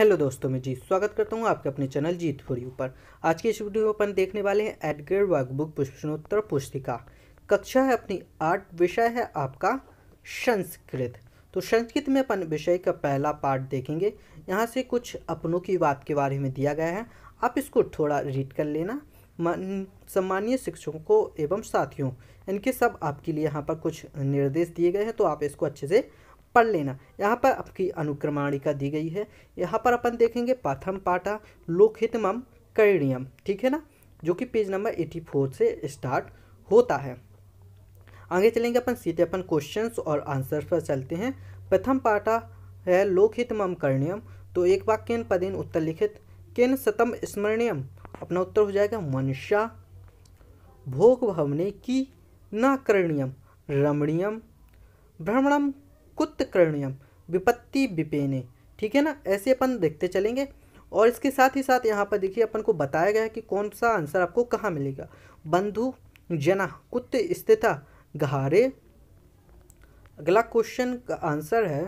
hello दोस्तों मैं जी स्वागत करता हूँ आपके अपने चैनल जीत यू पर आज के इस वीडियो में अपन देखने वाले हैं एडगर वर्कबुक प्रश्नोत्तर पुस्तिका कक्षा है अपनी आठ विषय है आपका संस्कृत तो संस्कृत में अपन विषय का पहला पार्ट देखेंगे यहाँ से कुछ अपनों की बात के बारे में दिया गया है आप इसको थोड़ा रीड कर लेना सम्मानीय शिक्षकों एवं साथियों इनके सब आपके लिए यहाँ पर कुछ निर्देश दिए गए हैं तो आप इसको अच्छे से पढ़ लेना यहाँ पर आपकी अनुक्रमणिका दी गई है यहाँ पर अपन देखेंगे प्रथम पाठा लोकहितम करणियम ठीक है ना जो कि पेज नंबर एटी फोर से स्टार्ट होता है आगे चलेंगे अपन सीधे अपन क्वेश्चंस और आंसर्स पर चलते हैं प्रथम पाठा है लोकहित मम करणियम तो एक बार किन पदेन उत्तर लिखित किन सतम स्मरणीयम अपना उत्तर हो जाएगा मनुष्या भोग भवने की न करणियम रमणीयम भ्रमणम कुत्कर्ण्यम विपत्ति विपेने ठीक है ना ऐसे अपन देखते चलेंगे और इसके साथ ही साथ यहाँ पर देखिए अपन को बताया गया है कि कौन सा आंसर आपको कहाँ मिलेगा बंधु जना कुत्त स्थिता गहारे अगला क्वेश्चन का आंसर है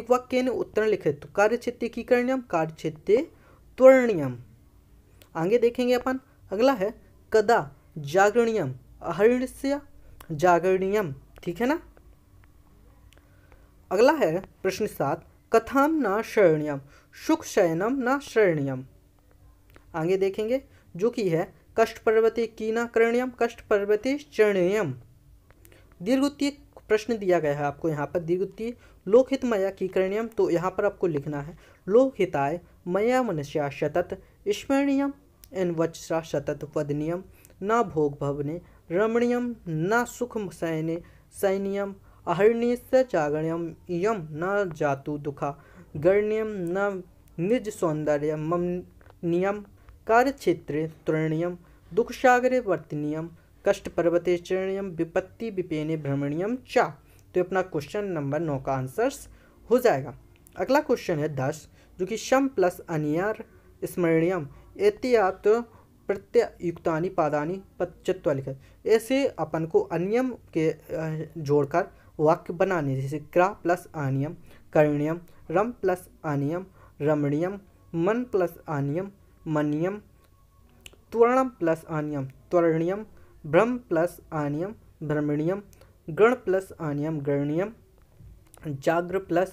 एक वाक्य ने उत्तर लिखे तो कार्यक्षेत्र की करणियम कार्यक्षेत्र त्वरणियम आगे देखेंगे अपन अगला है कदा जागरणियम अहर्ण्य जागरणियम ठीक है ना अगला है प्रश्न सात कथाम न शरणियम सुख शयनम न शरणियम आगे देखेंगे जो कि है कष्ट पर्वती की न करणियम कष्ट पर्वती चरणियम दीर्घोत्तीय प्रश्न दिया गया है आपको यहाँ पर दीर्घोत्तीय लोकहित मया की करणियम तो यहाँ पर आपको लिखना है लोकहिताय मया मनुष्या शतत स्मरणीयम एन वचसा सतत वदनीयम न भोग भवने रमणीयम न सुख सैन्य सैनियम अहर्निश चागण्यम इयम न जातु दुखा गण्यम न निज सौंदर्य मम कार्य कार्यक्षेत्रे तृणीयम दुखसागरे वर्तनीयम कष्ट पर्वते चरणीयम विपत्ति विपेने भ्रमणीयम चा तो अपना क्वेश्चन नंबर नौ का आंसर्स हो जाएगा अगला क्वेश्चन है दस जो कि शम प्लस अनियर स्मरणीयम एतियात प्रत्ययुक्तानी पादानी पचत्व लिखित ऐसे अपन को अनियम के जोड़कर वाक्य बनाने जैसे क्रा प्लस आनियम करणियम रम प्लस आनियम रमणियम मन प्लस आनियम मनियम त्वरणम प्लस आनियम त्वरणियम भ्रम प्लस आनियम भ्रमणियम गण प्लस आनियम गणियम जाग्र प्लस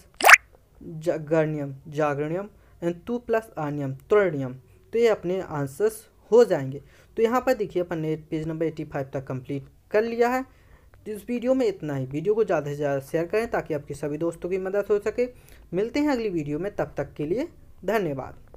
जागरणियम जागरणियम एंड प्लस आनियम त्वरणियम तो ये अपने आंसर्स हो जाएंगे तो यहाँ पर देखिए अपन ने पेज नंबर एटी फाइव तक कंप्लीट कर लिया है इस वीडियो में इतना ही वीडियो को ज़्यादा से ज़्यादा शेयर करें ताकि आपके सभी दोस्तों की मदद हो सके मिलते हैं अगली वीडियो में तब तक के लिए धन्यवाद